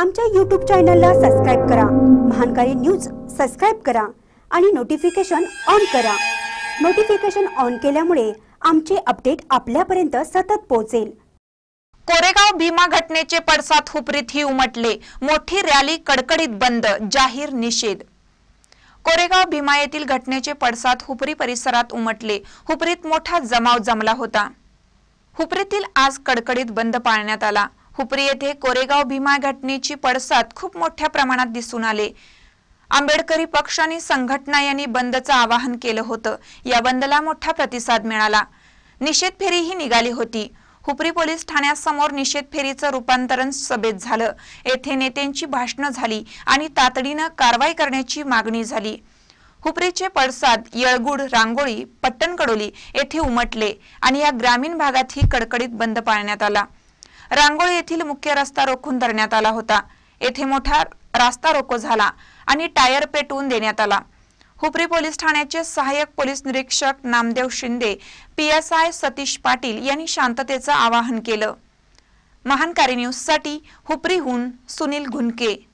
आमच्या यूट्यूब चॅनलला सबस्क्राईब करा महानकारी न्यूज सबस्क्राईब करा आणि नोटिफिकेशन ऑन करा नोटिफिकेशन ऑन केल्यामुळे आमचे अपडेट आपल्यापर्यंत सतत पोहोचेल कोरेगाव भीमा घटनेचे पडसाद हुपरीतही उमटले मोठी रॅली कडकडीत बंद जाहीर निषेध कोरेगाव भीमा येथील घटनेचे पडसाद हुपरी परिसरात उमटले हुपरीत मोठा जमाव जमला होता हुपरीतील आज कडकडीत बंद पाळण्यात आला हुपरी येथे कोरेगाव भीमा घटनेची पडसाद खूप मोठ्या प्रमाणात दिसून आले आंबेडकरी पक्ष आणि संघटना यांनी बंदचं आवाहन केलं होतं या बंदला मोठा प्रतिसाद मिळाला निषेध फेरीही निघाली होती हुपरी पोलीस ठाण्यासमोर निषेध फेरीचं रूपांतरण सभेत झालं येथे नेत्यांची भाषणं झाली आणि तातडीनं कारवाई करण्याची मागणी झाली हुपरीचे पडसाद येळगुड रांगोळी पट्टणकडोली येथे उमटले आणि या ग्रामीण भागातही कडकडीत बंद पाळण्यात आला रांगोळी येथील मुख्य रस्ता रोखून धरण्यात आला होता येथे मोठा रास्ता रोको झाला आणि टायर पेटवून देण्यात आला हुपरी पोलीस ठाण्याचे सहाय्यक पोलीस निरीक्षक नामदेव शिंदे पीएसआय सतीश पाटील यांनी शांततेचं आवाहन केलं महानकारी साठी हुपरीहून सुनील घुनके